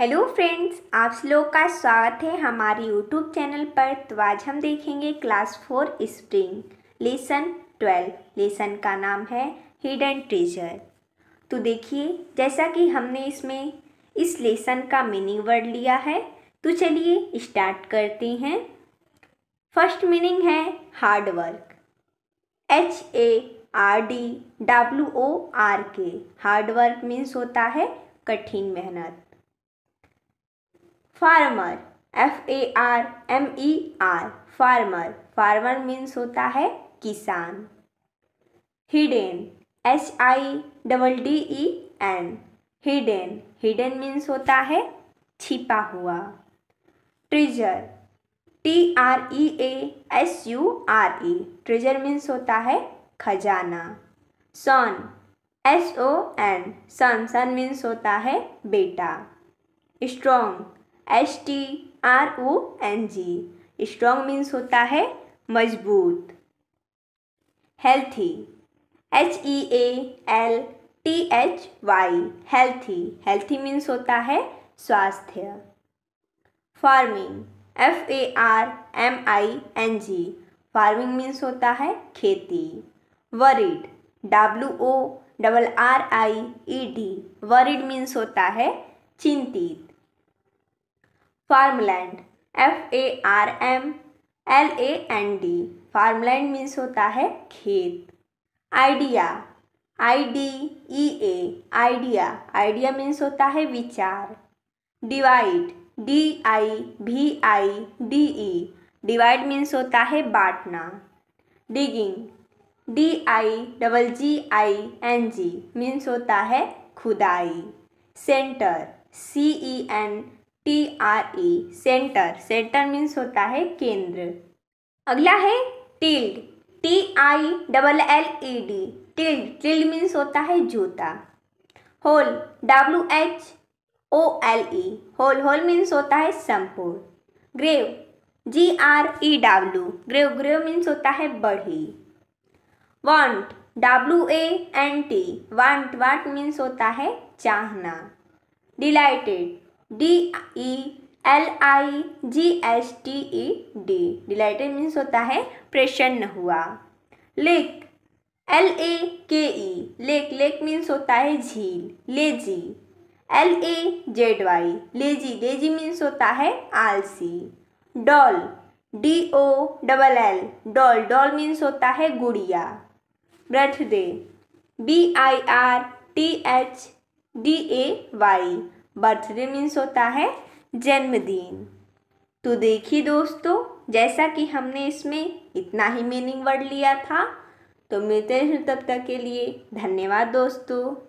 hello friends आप लोग का स्वागत है हमारे यूट्यूब चैनल पर तो आज हम देखेंगे class four spring lesson twelve lesson का नाम है हिडन ट्रेजर तो देखिए जैसा कि हमने इसमें इस लेसन का मीनिंग वर्ड लिया है तो चलिए स्टार्ट करते हैं फर्स्ट मीनिंग है hard work H A R D W O R K hard work means होता है कठिन मेहनत farmer F A R M E R farmer farmer means होता है किसान hidden H I double D E N hidden hidden means होता है छिपा हुआ treasure T R E A S U R E treasure means होता है खजाना सन एस ओ एन सन सन मीन्स होता है बेटा strong S T R O N G strong means होता है मजबूत healthy H E A L T H Y healthy healthy means होता है स्वास्थ्य farming F A R M I N G farming means होता है खेती worried W O double R I E D worried means होता है चिंतित farmland F A R M L A N D farmland means होता है खेत idea I D E A idea idea means होता है विचार divide D I V I D E divide means होता है बांटना digging D I double G I N G means होता है खुदाई centre C E N T R E centre centre means होता है केंद्र अगला है tilled T I double L E D tilled tilled means होता है जूता whole W H O L ई होल होल मीन्स होता है संपूर्ण grew G R E W grew grew means होता है बढ़ी want W A N T want want means होता है चाहना delighted D E L I G S T E D delighted means होता है प्रसन्न हुआ लेक एल ए के ई लेक लेक मीन्स होता है झील lazy L A Z Y lazy lazy means होता है आलसी doll D O double L doll doll means होता है गुड़िया birthday B I R T H D A Y birthday means होता है जन्मदिन तो देखिए दोस्तों जैसा कि हमने इसमें इतना ही मीनिंग वर्ड लिया था तो मिलते हैं तब तक के लिए धन्यवाद दोस्तों